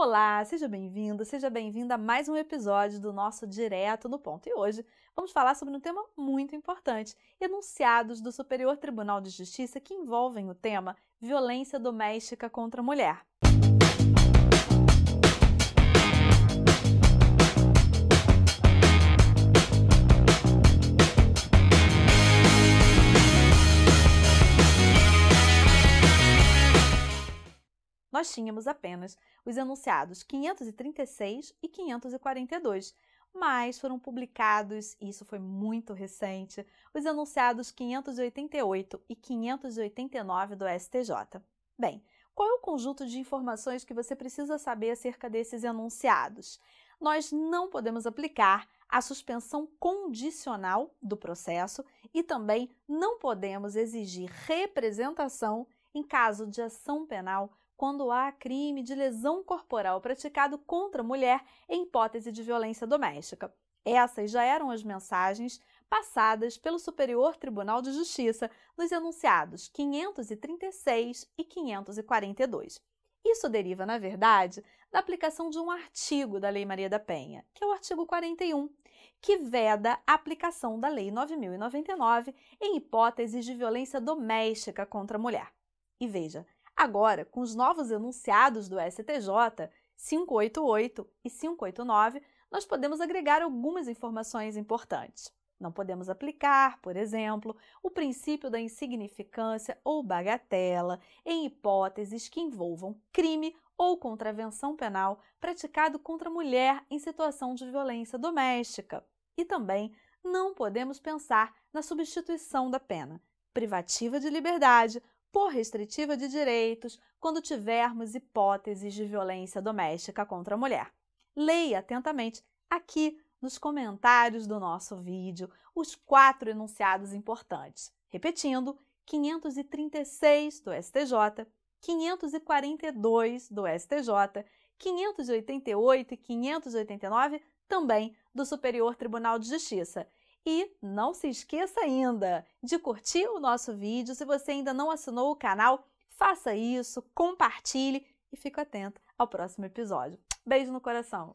Olá, seja bem-vindo, seja bem-vinda a mais um episódio do nosso Direto no Ponto. E hoje vamos falar sobre um tema muito importante: enunciados do Superior Tribunal de Justiça que envolvem o tema violência doméstica contra a mulher. nós tínhamos apenas os enunciados 536 e 542, mas foram publicados, e isso foi muito recente, os enunciados 588 e 589 do STJ. Bem, qual é o conjunto de informações que você precisa saber acerca desses enunciados? Nós não podemos aplicar a suspensão condicional do processo e também não podemos exigir representação em caso de ação penal quando há crime de lesão corporal praticado contra a mulher em hipótese de violência doméstica. Essas já eram as mensagens passadas pelo Superior Tribunal de Justiça nos enunciados 536 e 542. Isso deriva, na verdade, da aplicação de um artigo da Lei Maria da Penha, que é o artigo 41, que veda a aplicação da Lei 9099 em hipóteses de violência doméstica contra a mulher. E veja, agora, com os novos enunciados do STJ, 588 e 589, nós podemos agregar algumas informações importantes. Não podemos aplicar, por exemplo, o princípio da insignificância ou bagatela em hipóteses que envolvam crime ou contravenção penal praticado contra a mulher em situação de violência doméstica. E também não podemos pensar na substituição da pena privativa de liberdade por restritiva de direitos quando tivermos hipóteses de violência doméstica contra a mulher. Leia atentamente aqui nos comentários do nosso vídeo os quatro enunciados importantes. Repetindo, 536 do STJ, 542 do STJ, 588 e 589 também do Superior Tribunal de Justiça e não se esqueça ainda de curtir o nosso vídeo. Se você ainda não assinou o canal, faça isso, compartilhe e fique atento ao próximo episódio. Beijo no coração!